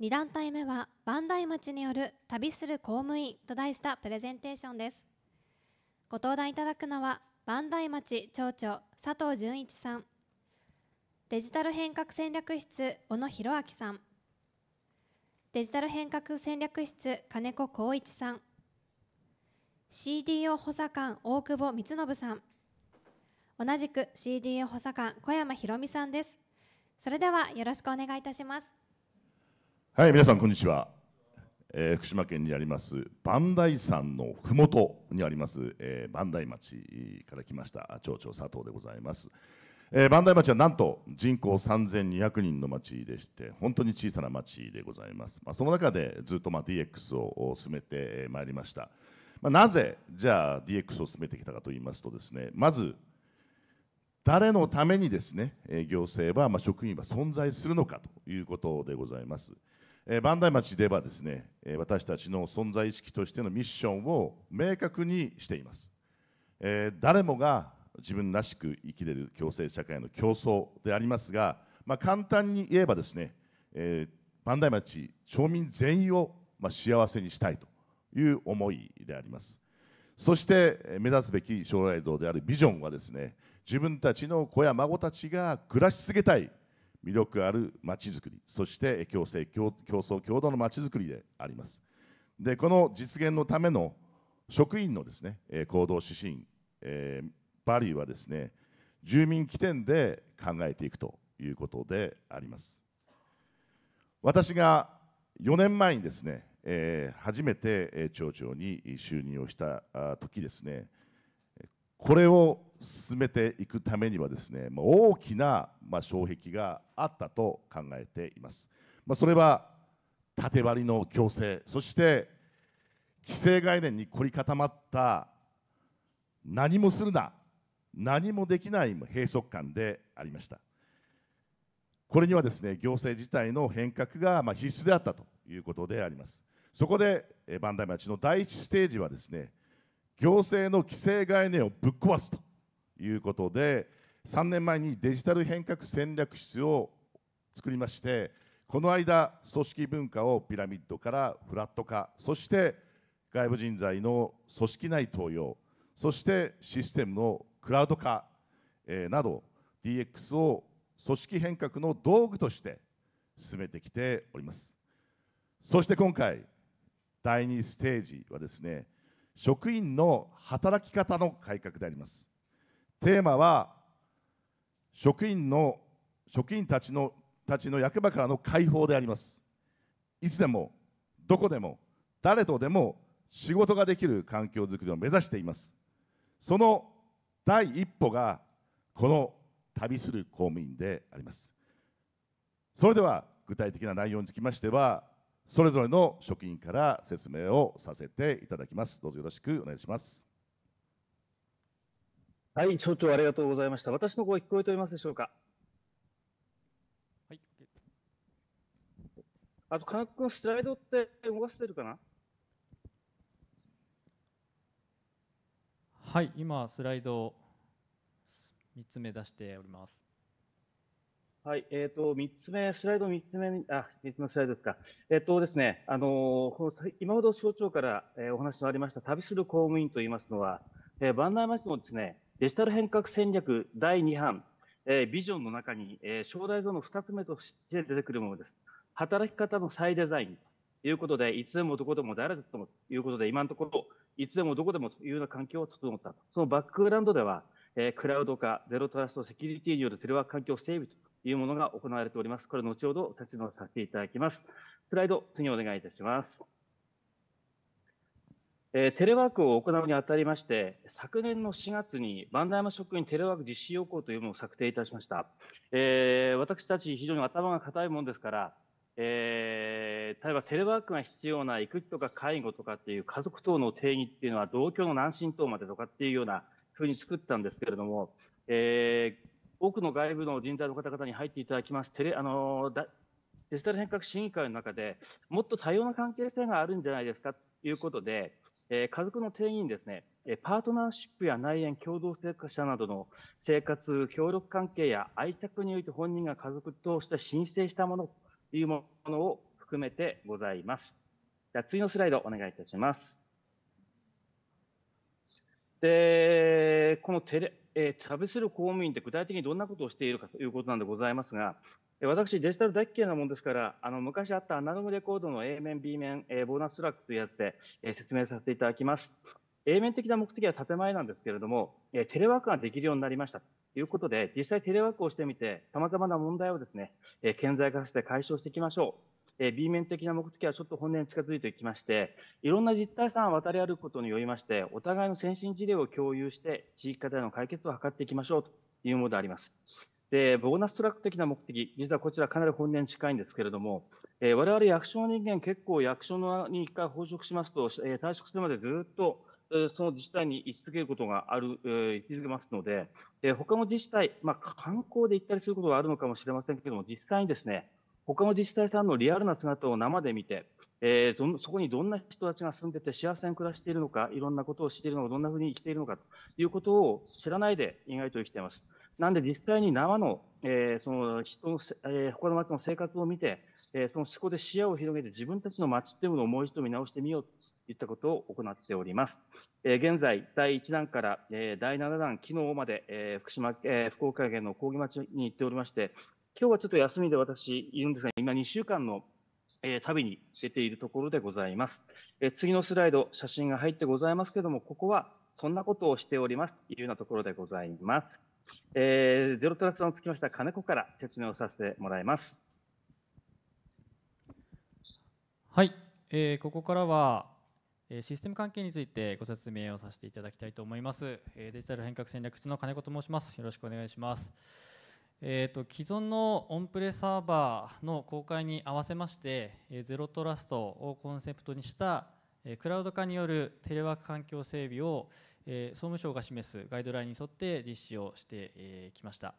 2団体目は磐梯町による旅する公務員と題したプレゼンテーションですご登壇いただくのは磐梯町町長佐藤純一さんデジタル変革戦略室小野博明さんデジタル変革戦略室金子浩一さん CDO 補佐官大久保光信さん同じく CDO 補佐官小山博美さんですそれではよろしくお願いいたしますはい、皆さんこんにちは。えー、福島県にあります磐梯山のふもとにあります、えー、磐梯町から来ました町長佐藤でございます。えー、磐梯町はなんと人口3200人の町でして本当に小さな町でございます。まあ、その中でずっとまあ DX を進めてまいりました。まあ、なぜじゃあ DX を進めてきたかと言いますとですねまず誰のためにですね行政は、まあ、職員は存在するのかということでございます。磐梯町ではですね私たちの存在意識としてのミッションを明確にしています、え誰もが自分らしく生きれる共生社会の競争でありますが、まあ、簡単に言えばですね、えー、磐梯町町民全員をま幸せにしたいという思いでありますそして目指すべき将来像であるビジョンはですね自分たちの子や孫たちが暮らし続けたい魅力あるまちづくりそして共生競争共同のまちづくりでありますでこの実現のための職員のですね行動指針、えー、バリューはですね住民起点で考えていくということであります私が4年前にですね、えー、初めて町長に就任をした時ですねこれを進めていくためにはですね大きな障壁があったと考えています。それは縦割りの強制そして規制概念に凝り固まった何もするな何もできない閉塞感でありましたこれにはですね行政自体の変革がま必須であったということでありますそこで磐梯町の第1ステージはですね行政の規制概念をぶっ壊すということで3年前にデジタル変革戦略室を作りましてこの間組織文化をピラミッドからフラット化そして外部人材の組織内登用そしてシステムのクラウド化、えなど DX を組織変革の道具として進めてきておりますそして今回第2ステージはですね職員の働き方の改革でありますテーマは職員の職員たちのたちの役場からの解放でありますいつでもどこでも誰とでも仕事ができる環境づくりを目指していますその第一歩がこの旅する公務員でありますそれでは具体的な内容につきましてはそれぞれの職員から説明をさせていただきますどうぞよろしくお願いしますはい、省庁ありがとうございました。私の声聞こえておりますでしょうか。はい。あと、金子君、スライドって動かしてるかなはい、今、スライド3つ目出しております。はい、えっ、ー、と、3つ目、スライド3つ目に、あ、3つのスライドですか。えっ、ー、とですね、あのー、今ほど省庁から、えー、お話のありました、旅する公務員といいますのは、えー、万内町のですね、デジタル変革戦略第2版、えー、ビジョンの中に、えー、将来像の2つ目として出てくるものです。働き方の再デザインということで、いつでもどこでも誰でもということで、今のところ、いつでもどこでもいうような環境を整ったそのバックグラウンドでは、えー、クラウド化、ゼロトラスト、セキュリティによるテレワーク環境整備というものが行われております。これ、後ほど説明させていただきます。スライド、次お願いいたします。えー、テレワークを行うにあたりまして、昨年の4月に万代山職員テレワーク実施要項というものを策定いたしました。えー、私たち非常に頭が固いもんですから、えー、例えばテレワークが必要な育児とか介護とかっていう家族等の定義っていうのは同居の南進等までとかっていうようなふうに作ったんですけれども、えー、多くの外部の人材の方々に入っていただきますテレあのデジタル変革審議会の中でもっと多様な関係性があるんじゃないですかということで、えー、家族の定義にですね、パートナーシップや内縁、共同生活者などの生活協力関係や愛着において本人が家族として申請したものというものを含めてございます。じゃ次のスライドお願いいたします。で、このテレ、えー、旅する公務員って具体的にどんなことをしているかということなんでございますが、私、デジタル大嫌いなもんですから、あの昔あったアナログレコードの A 面、B 面、えー、ボーナストラックというやつで、えー、説明させていただきます。A 面的な目的は建前なんですけれども、えー、テレワークができるようになりました。ということで、実際テレワークをしてみて、様々な問題をですね、えー、顕在化して解消していきましょう。えー、B 面的な目的はちょっと本音に近づいていきまして、いろんな実態さんを渡り歩くことによりまして、お互いの先進事例を共有して、地域課題の解決を図っていきましょうというものであります。で、ボーナストラック的な目的、実はこちらかなり本音に近いんですけれども、えー、我々役所の人間、結構役所のに一回報職しますと、えー、退職するまでずっと、えー、その自治体に居続けることがある、えー、居続けますので、えー、他の自治体、まあ、観光で行ったりすることはあるのかもしれませんけれども、実際にですね、他の自治体さんのリアルな姿を生で見て、えー、そこにどんな人たちが住んでて幸せに暮らしているのか、いろんなことをしているのか、どんなふうに生きているのかということを知らないで意外と生きています。なんで実際に生の、えー、その人の、えー、他の町の生活を見て、えー、その思考で視野を広げて自分たちの町っていうものをもう一度見直してみようといったことを行っております。えー、現在、第1弾から、えー、第7弾、昨日まで、えー、福島、えー、福岡県の抗議町に行っておりまして、今日はちょっと休みで私いるんですが、今2週間のえー、旅に出ているところでございます。えー、次のスライド、写真が入ってございますけども、ここはそんなことをしておりますというようなところでございます。えー、ゼロトラクションつきました金子から説明をさせてもらいます。はい、えー、ここからはシステム関係についてご説明をさせていただきたいと思います。デジタル変革戦略室の金子と申します。よろしくお願いします。えーと、と既存のオンプレサーバーの公開に合わせまして、ゼロトラストをコンセプトにしたクラウド化によるテレワーク環境整備をえ総務省が示すガイドラインに沿って実施をしてき、えました。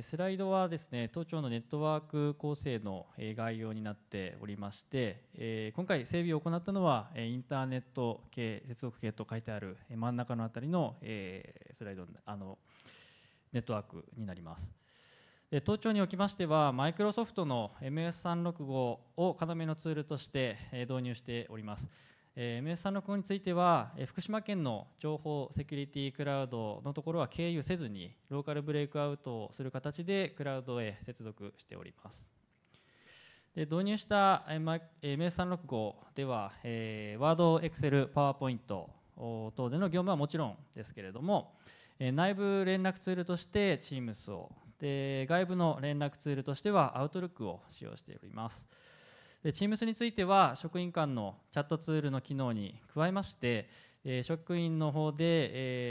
スライドはですね、都庁のネットワーク構成の概要になっておりまして、今回整備を行ったのは、インターネット系、接続系と書いてある真ん中のあたりのスライド、あのネットワークになります。都庁におきましては、マイクロソフトの MS365 を要のツールとして導入しております。え s 3産録については、え福島県の情報セキュリティクラウドのところは経由せずにローカルブレイクアウトをする形でクラウドへ接続しておりますで導入した、えーまえー、名産録号では、えー、ワード、エクセル、パワーポイント等での業務はもちろんですけれども、え内部連絡ツールとして Teams をで外部の連絡ツールとしては Outlook を使用しております。で Teams については職員間のチャットツールの機能に加えまして、えー、職員の方で、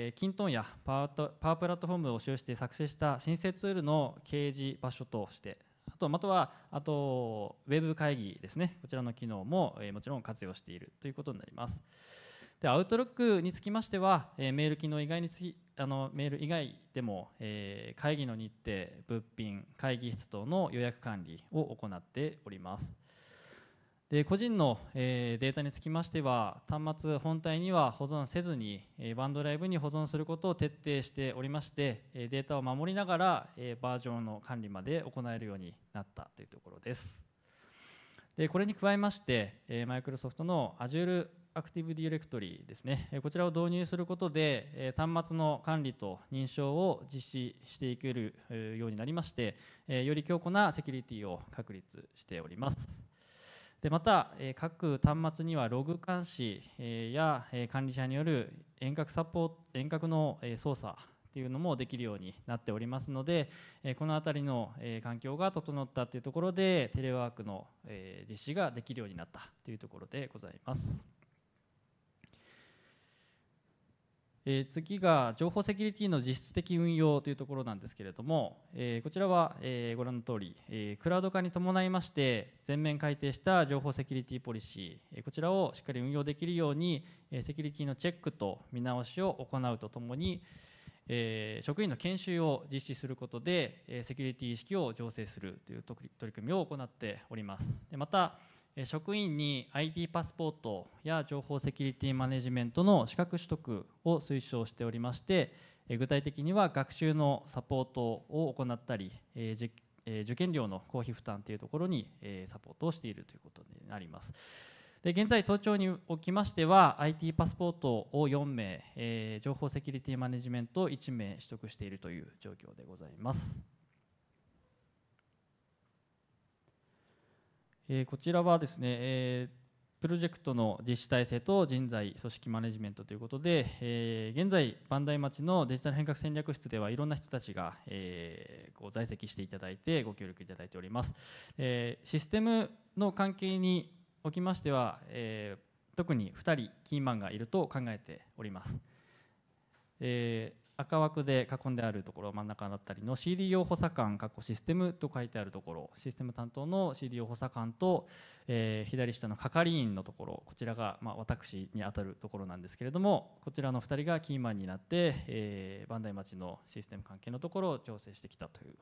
えー、キントンやパワートパワープラットフォームを使用して作成した申請ツールの掲示場所としてあとまたはあとウェブ会議ですねこちらの機能も、えー、もちろん活用しているということになります。でアウトロックにつきましては、えー、メール機能以外につきあのメール以外でも、えー、会議の日程、物品、会議室等の予約管理を行っております。で個人の、えー、データにつきましては端末本体には保存せずに、えー、ンドライブに保存することを徹底しておりまして、えー、データを守りながら、えバージョンの管理まで行えるようになったというところですでこれに加えましてマイクロソフトの Azure アクティブディレクトリですねこちらを導入することで端末の管理と認証を実施していけるようになりましてより強固なセキュリティを確立しておりますでまた、え各端末にはログ監視、えや、え管理者による遠隔サポート遠隔の、え操作っていうのもできるようになっておりますので、えこの辺りの、え環境が整ったというところでテレワークの、え実施ができるようになったというところでございます。え次が情報セキュリティの実質的運用というところなんですけれども、えこちらは、えご覧の通り、えクラウド化に伴いまして全面改定した情報セキュリティポリシー、えこちらをしっかり運用できるように、えセキュリティのチェックと見直しを行うとともに、え職員の研修を実施することで、えセキュリティ意識を醸成するという取り組みを行っております。でまた職員に IT パスポートや情報セキュリティマネジメントの資格取得を推奨しておりまして具体的には学習のサポートを行ったり受験料の公費負担というところにサポートをしているということになります。で現在、東庁におきましては IT パスポートを4名、え情報セキュリティマネジメントを1名取得しているという状況でございます。えこちらはですね、えプロジェクトの実施体制と人材、組織マネジメントということで、え現在、磐梯町のデジタル変革戦略室ではいろんな人たちが、えこう在籍していただいて、ご協力いただいております。えシステムの関係におきましては、え特に2人、キーマンがいると考えております。え赤枠で囲んであるところ真ん中だったりの c d 用補佐官システムと書いてあるところシステム担当の c d 用補佐官と、えー、左下の係員のところこちらが、まあ、私にあたるところなんですけれどもこちらの2人がキーマンになって、えー、磐梯町のシステム関係のところを調整してきたという。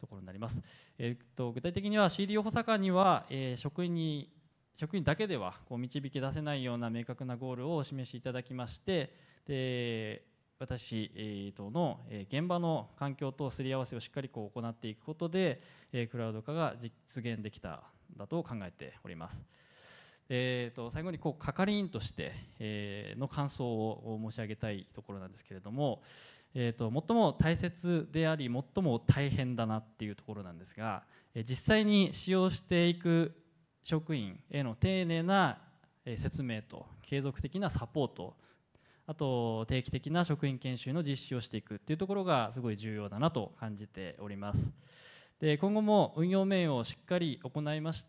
ところになります、えー、っと具体的には c d 用補佐官には、えー、職員に職員だけではこう導き出せないような明確なゴールをお示しいただきましてで私との現場の環境とすり合わせをしっかりこう行っていくことでクラウド化が実現できただと考えております。えー、と最後にこう係員としての感想を申し上げたいところなんですけれども、えー、と最も大切であり最も大変だなっていうところなんですが実際に使用していく職員への丁寧な説明と継続的なサポートあと定期的な職員研修の実施をしていくっていうところがすごい重要だなと感じております。で今後も運用面をしっかり行いまして、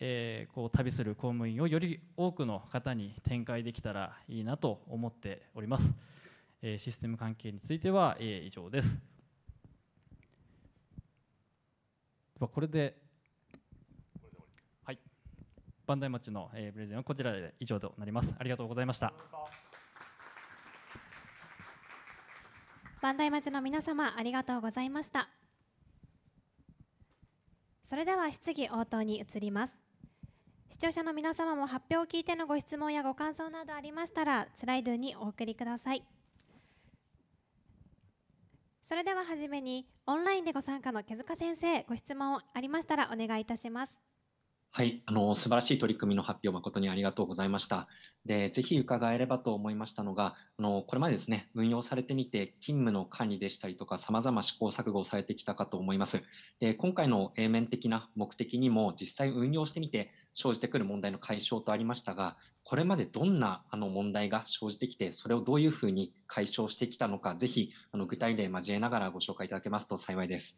えー、こう旅する公務員をより多くの方に展開できたらいいなと思っております。えー、システム関係については、えー、以上です。これで、はい、磐梯町の、えプレゼンはこちらで以上となります。ありがとうございました。万代町の皆様ありがとうございましたそれでは質疑応答に移ります視聴者の皆様も発表を聞いてのご質問やご感想などありましたらスライドにお送りくださいそれでは初めにオンラインでご参加の毛塚先生ご質問ありましたらお願いいたしますはい、あの素晴らしい取り組みの発表誠にありがとうございました。で、ぜひ伺えればと思いましたのが、あのこれまでですね運用されてみて勤務の管理でしたりとか様々試行錯誤されてきたかと思います。で、今回の A 面的な目的にも実際運用してみて生じてくる問題の解消とありましたが、これまでどんなあの問題が生じてきて、それをどういうふうに解消してきたのか、ぜひあの具体例交えながらご紹介いただけますと幸いです。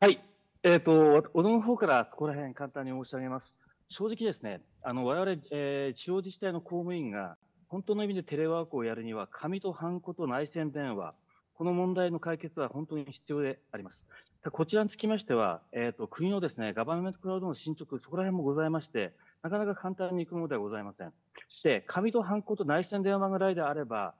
はい。えっ、ー、と、小野の方からそこら辺簡単に申し上げます。正直ですね、あの、我々、えー、地方自治体の公務員が、本当の意味でテレワークをやるには、紙とハンコと内線電話、この問題の解決は本当に必要であります。こちらにつきましては、えっ、ー、と、国のですね、ガバメントクラウドの進捗、そこら辺もございまして、なかなか簡単にいくものではございません。そして、紙とハンコと内線電話ぐらいであれば、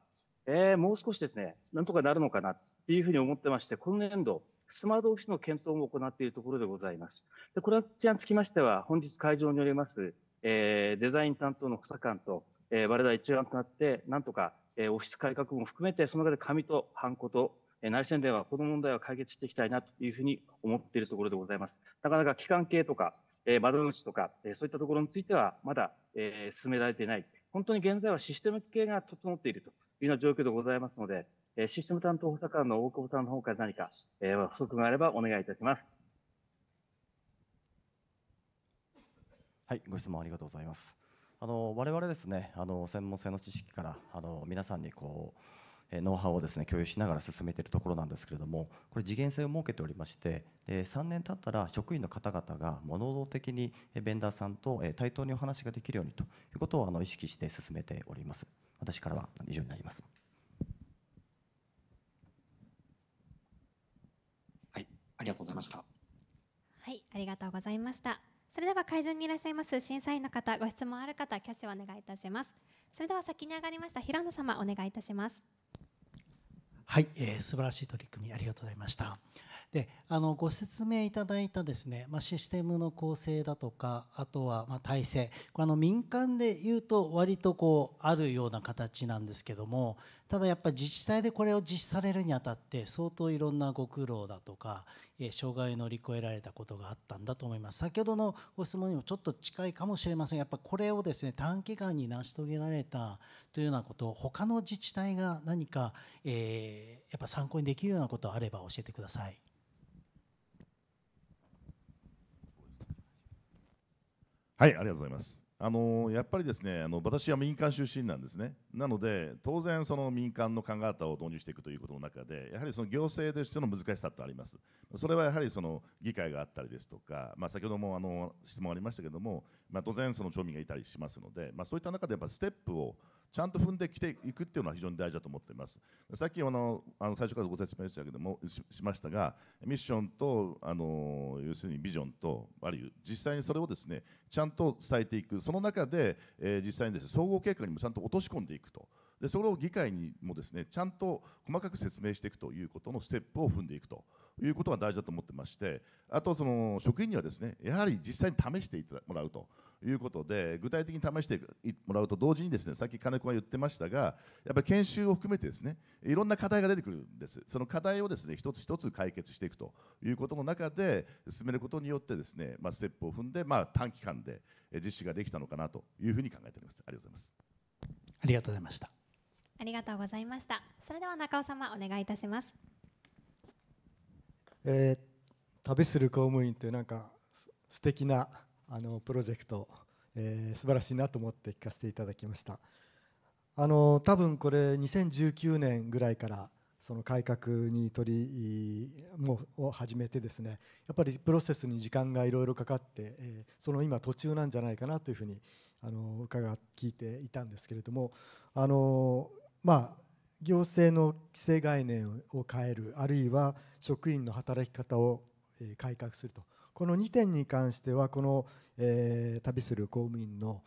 えー、もう少しですね、なんとかなるのかなっていうふうに思ってまして、今年度、スマートオフィスの検討も行っているところでございます。でこれにつきましては、本日会場におります、えー、デザイン担当の補佐官と、えー、我ら一丸となって、なんとか、えー、オフィス改革も含めて、その中で紙とハンコと、えー、内戦ではこの問題は解決していきたいなというふうに思っているところでございます。なかなか期間系とか、えー、窓口とか、えー、そういったところについては、まだ、えー、進められていない。本当に現在はシステム系が整っているというような状況でございますので、えシステム担当補佐官の大久保さんの方から何か、えー、不足があればお願いいたします。はい、ご質問ありがとうございます。あの我々ですね、あの専門性の知識からあの皆さんにこうノウハウをですね共有しながら進めているところなんですけれどもこれ次元性を設けておりまして3年経ったら職員の方々が能動的にベンダーさんと対等にお話ができるようにということをあの意識して進めております私からは以上になります。ありがとうございました。はい、ありがとうございました。それでは会場にいらっしゃいます審査員の方、ご質問ある方、挙手をお願いいたします。それでは先に上がりました平野様、お願いいたします。はい、えー、素晴らしい取り組みありがとうございました。で、あのご説明いただいたですね、まあ、システムの構成だとか、あとはま体制、これあの民間で言うと割とこうあるような形なんですけども、ただやっぱり自治体でこれを実施されるにあたって相当いろんなご苦労だとか、障害乗り越えられたことがあったんだと思います先ほどのご質問にもちょっと近いかもしれませんやっぱこれをですね短期間に成し遂げられたというようなこと他の自治体が何か、えー、やっぱ参考にできるようなことあれば教えてください。はい、ありがとうございます。あのやっぱりですねあの私は民間出身なんですねなので当然その民間の考え方を導入していくということの中でやはりその行政としての難しさってありますそれはやはりその議会があったりですとか、まあ、先ほどもあの質問ありましたけども、まあ、当然その町民がいたりしますので、まあ、そういった中でやっぱステップをちゃんと踏んできていくっていうのは非常に大事だと思っていますさっきあのあの最初からご説明したけどもしましたがミッションとあの要するにビジョンとあるいは実際にそれをですねちゃんと伝えていくその中で、えー、実際にです、ね、総合計画にもちゃんと落とし込んでいくとでそれを議会にもですねちゃんと細かく説明していくということのステップを踏んでいくと。いうことが大事だと思ってましてあとその職員にはですねやはり実際に試していただもらうということで具体的に試してもらうと同時にですねさっき金子が言ってましたがやっぱり研修を含めてですねいろんな課題が出てくるんですその課題をですね一つ一つ解決していくということの中で進めることによってですね、まあ、ステップを踏んで、まあ、短期間で実施ができたのかなというふうに考えておりますありがとうございますありがとうございましたありがとうございましたそれでは中尾様お願いいたしますえー、旅する公務員というなんか素敵なあプロジェクト、えー、素晴らしいなと思って聞かせていただきましたあの多分これ2019年ぐらいからその改革に取りもを始めてですねやっぱりプロセスに時間がいろいろかかって、えー、その今途中なんじゃないかなというふうにあの伺聞いていたんですけれどもあのまあ行政の規制概念を変えるあるいは職員の働き方を改革するとこの2点に関してはこの、えー、旅する公務員の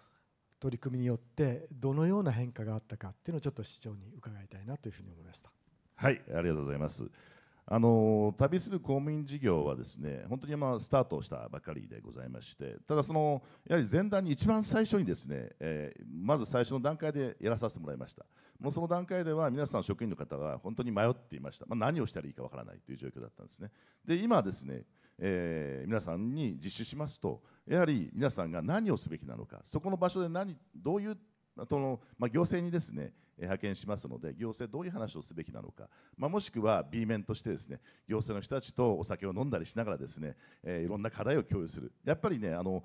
取り組みによってどのような変化があったかっていうのをちょっと市長に伺いたいなというふうに思いました。はいありがとうございます。あの旅する公務員事業はですね本当にまスタートしたばかりでございましてただそのやはり前段に一番最初にですね、えー、まず最初の段階でやらさせてもらいましたもうその段階では皆さん職員の方が本当に迷っていました、まあ、何をしたらいいかわからないという状況だったんですねで今ですねえー、皆さんに実施しますとやはり皆さんが何をすべきなのかそこの場所で何どういうその、まあ、行政にですね派遣しますので行政どういう話をすべきなのか、まあ、もしくは B 面としてですね行政の人たちとお酒を飲んだりしながらですね、えー、いろんな課題を共有するやっぱりねあの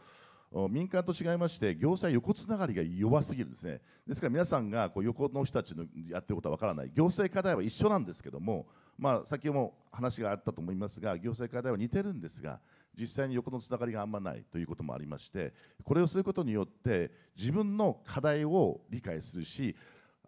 民間と違いまして行政は横つながりが弱すぎるんですねですから皆さんがこう横の人たちのやってることはわからない行政課題は一緒なんですけども、まあ、先ほども話があったと思いますが行政課題は似てるんですが実際に横のつながりがあんまないということもありましてこれをすることによって自分の課題を理解するし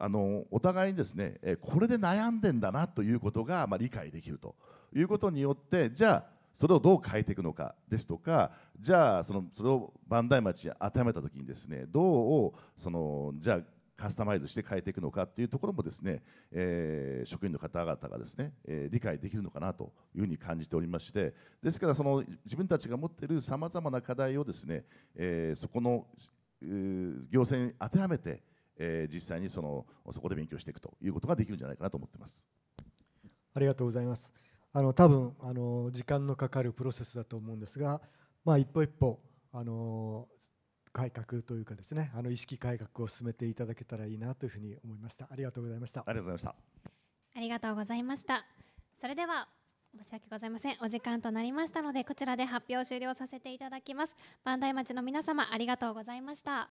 あのお互いにですねこれで悩んでんだなということが、まあ、理解できるということによってじゃあそれをどう変えていくのかですとかじゃあそのそれを磐梯町に当てはめた時にですねどうそのじゃあカスタマイズして変えていくのかっていうところもですね、えー、職員の方々がですね、えー、理解できるのかなというふうに感じておりましてですからその自分たちが持っているさまざまな課題をですね、えー、そこの行政に当てはめてえー、実際にそのそこで勉強していくということができるんじゃないかなと思ってます。ありがとうございます。あの多分あの時間のかかるプロセスだと思うんですが、まあ、一歩一歩あの改革というかですねあの意識改革を進めていただけたらいいなというふうに思いましたありがとうございましたありがとうございましたありがとうございましたそれでは申し訳ございませんお時間となりましたのでこちらで発表終了させていただきます磐梯町の皆様ありがとうございました